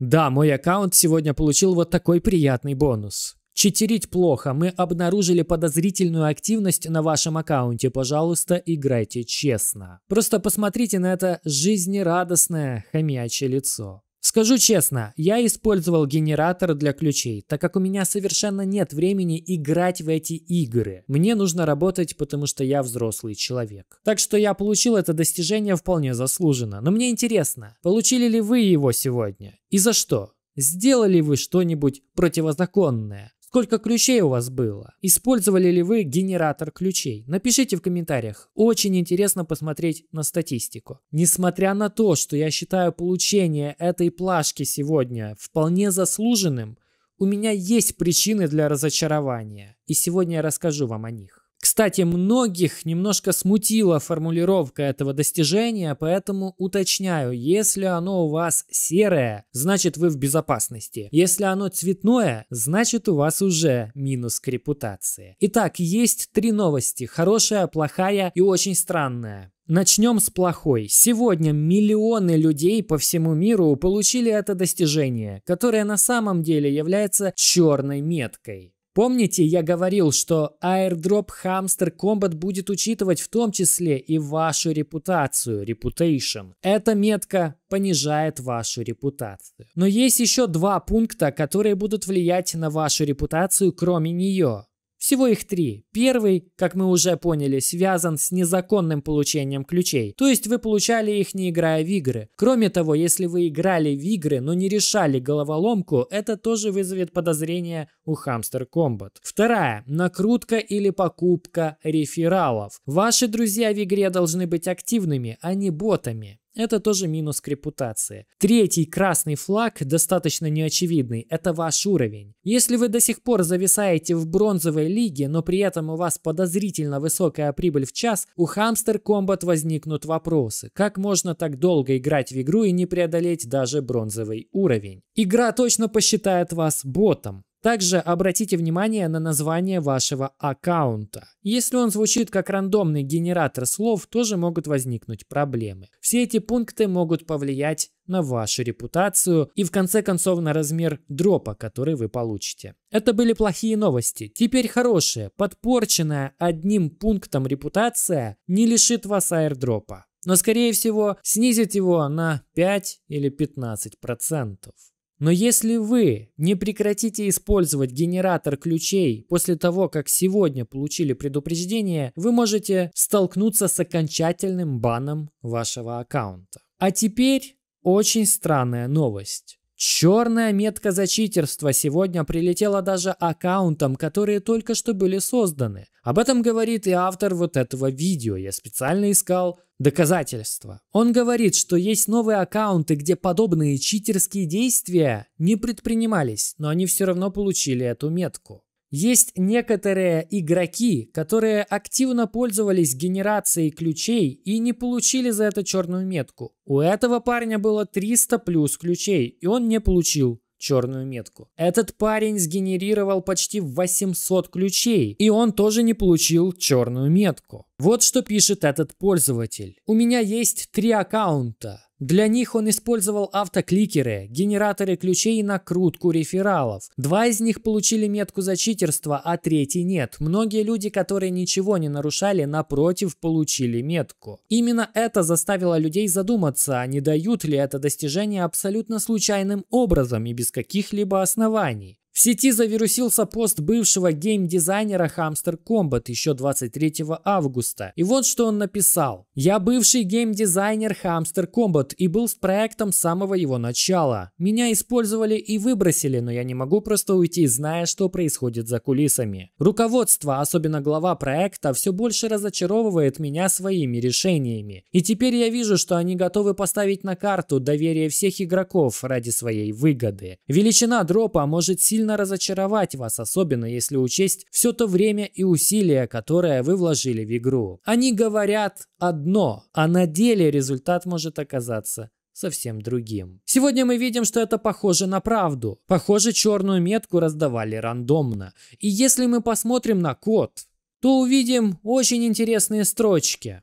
Да, мой аккаунт сегодня получил вот такой приятный бонус. Читерить плохо, мы обнаружили подозрительную активность на вашем аккаунте, пожалуйста, играйте честно. Просто посмотрите на это жизнерадостное хомячье лицо. Скажу честно, я использовал генератор для ключей, так как у меня совершенно нет времени играть в эти игры. Мне нужно работать, потому что я взрослый человек. Так что я получил это достижение вполне заслуженно. Но мне интересно, получили ли вы его сегодня? И за что? Сделали вы что-нибудь противозаконное? Сколько ключей у вас было? Использовали ли вы генератор ключей? Напишите в комментариях. Очень интересно посмотреть на статистику. Несмотря на то, что я считаю получение этой плашки сегодня вполне заслуженным, у меня есть причины для разочарования, и сегодня я расскажу вам о них. Кстати, многих немножко смутила формулировка этого достижения, поэтому уточняю, если оно у вас серое, значит вы в безопасности. Если оно цветное, значит у вас уже минус к репутации. Итак, есть три новости. Хорошая, плохая и очень странная. Начнем с плохой. Сегодня миллионы людей по всему миру получили это достижение, которое на самом деле является черной меткой. Помните, я говорил, что Airdrop Hamster Combat будет учитывать в том числе и вашу репутацию, reputation. Эта метка понижает вашу репутацию. Но есть еще два пункта, которые будут влиять на вашу репутацию, кроме нее. Всего их три. Первый, как мы уже поняли, связан с незаконным получением ключей. То есть вы получали их не играя в игры. Кроме того, если вы играли в игры, но не решали головоломку, это тоже вызовет подозрение у Hamster Combat. Вторая. Накрутка или покупка рефералов. Ваши друзья в игре должны быть активными, а не ботами. Это тоже минус к репутации. Третий красный флаг достаточно неочевидный. Это ваш уровень. Если вы до сих пор зависаете в бронзовой лиге, но при этом у вас подозрительно высокая прибыль в час, у Hamster Combat возникнут вопросы. Как можно так долго играть в игру и не преодолеть даже бронзовый уровень? Игра точно посчитает вас ботом. Также обратите внимание на название вашего аккаунта. Если он звучит как рандомный генератор слов, тоже могут возникнуть проблемы. Все эти пункты могут повлиять на вашу репутацию и в конце концов на размер дропа, который вы получите. Это были плохие новости. Теперь хорошие. Подпорченная одним пунктом репутация не лишит вас аирдропа но, скорее всего, снизит его на 5 или 15%. Но если вы не прекратите использовать генератор ключей после того, как сегодня получили предупреждение, вы можете столкнуться с окончательным баном вашего аккаунта. А теперь очень странная новость. Черная метка за читерство сегодня прилетела даже аккаунтам, которые только что были созданы. Об этом говорит и автор вот этого видео. Я специально искал Доказательства. Он говорит, что есть новые аккаунты, где подобные читерские действия не предпринимались, но они все равно получили эту метку. Есть некоторые игроки, которые активно пользовались генерацией ключей и не получили за это черную метку. У этого парня было 300 плюс ключей, и он не получил черную метку. Этот парень сгенерировал почти 800 ключей, и он тоже не получил черную метку. Вот что пишет этот пользователь. У меня есть три аккаунта. Для них он использовал автокликеры, генераторы ключей и накрутку рефералов. Два из них получили метку за читерство, а третий нет. Многие люди, которые ничего не нарушали, напротив, получили метку. Именно это заставило людей задуматься, не дают ли это достижение абсолютно случайным образом и без каких-либо оснований. В сети завирусился пост бывшего геймдизайнера Hamster Combat еще 23 августа. И вот что он написал. «Я бывший геймдизайнер Hamster Combat и был с проектом с самого его начала. Меня использовали и выбросили, но я не могу просто уйти, зная, что происходит за кулисами. Руководство, особенно глава проекта, все больше разочаровывает меня своими решениями. И теперь я вижу, что они готовы поставить на карту доверие всех игроков ради своей выгоды. Величина дропа может сильно сильно разочаровать вас, особенно если учесть все то время и усилия, которые вы вложили в игру. Они говорят одно, а на деле результат может оказаться совсем другим. Сегодня мы видим, что это похоже на правду. Похоже, черную метку раздавали рандомно. И если мы посмотрим на код, то увидим очень интересные строчки.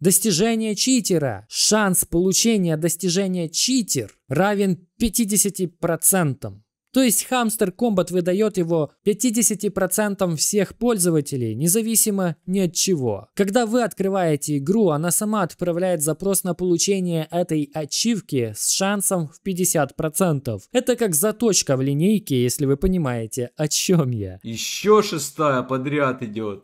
Достижение читера. Шанс получения достижения читер равен 50%. То есть Hamster Combat выдает его 50% всех пользователей, независимо ни от чего. Когда вы открываете игру, она сама отправляет запрос на получение этой ачивки с шансом в 50%. Это как заточка в линейке, если вы понимаете, о чем я. Еще шестая подряд идет.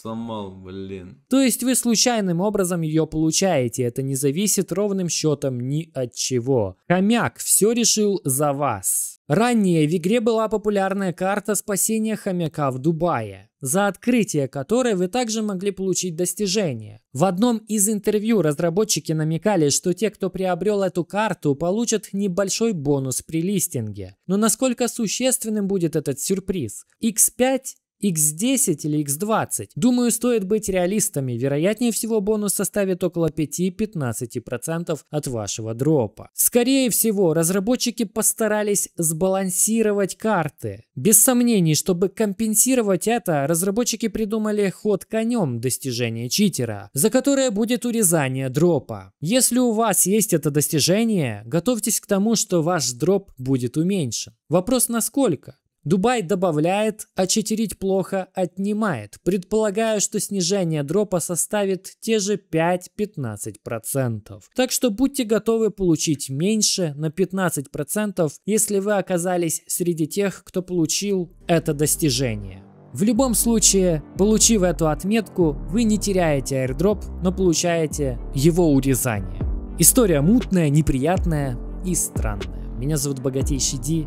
Сломал, блин. То есть вы случайным образом ее получаете. Это не зависит ровным счетом ни от чего. Хомяк все решил за вас. Ранее в игре была популярная карта спасения хомяка в Дубае, за открытие которой вы также могли получить достижение. В одном из интервью разработчики намекали, что те, кто приобрел эту карту, получат небольшой бонус при листинге. Но насколько существенным будет этот сюрприз? X5 X10 или X20. Думаю, стоит быть реалистами. Вероятнее всего, бонус составит около 5-15% от вашего дропа. Скорее всего, разработчики постарались сбалансировать карты. Без сомнений, чтобы компенсировать это, разработчики придумали ход конем достижения читера, за которое будет урезание дропа. Если у вас есть это достижение, готовьтесь к тому, что ваш дроп будет уменьшен. Вопрос насколько? Дубай добавляет, а четерить плохо отнимает, предполагая, что снижение дропа составит те же 5-15%. Так что будьте готовы получить меньше на 15%, если вы оказались среди тех, кто получил это достижение. В любом случае, получив эту отметку, вы не теряете airdrop, но получаете его урезание. История мутная, неприятная и странная. Меня зовут Богатейший Ди,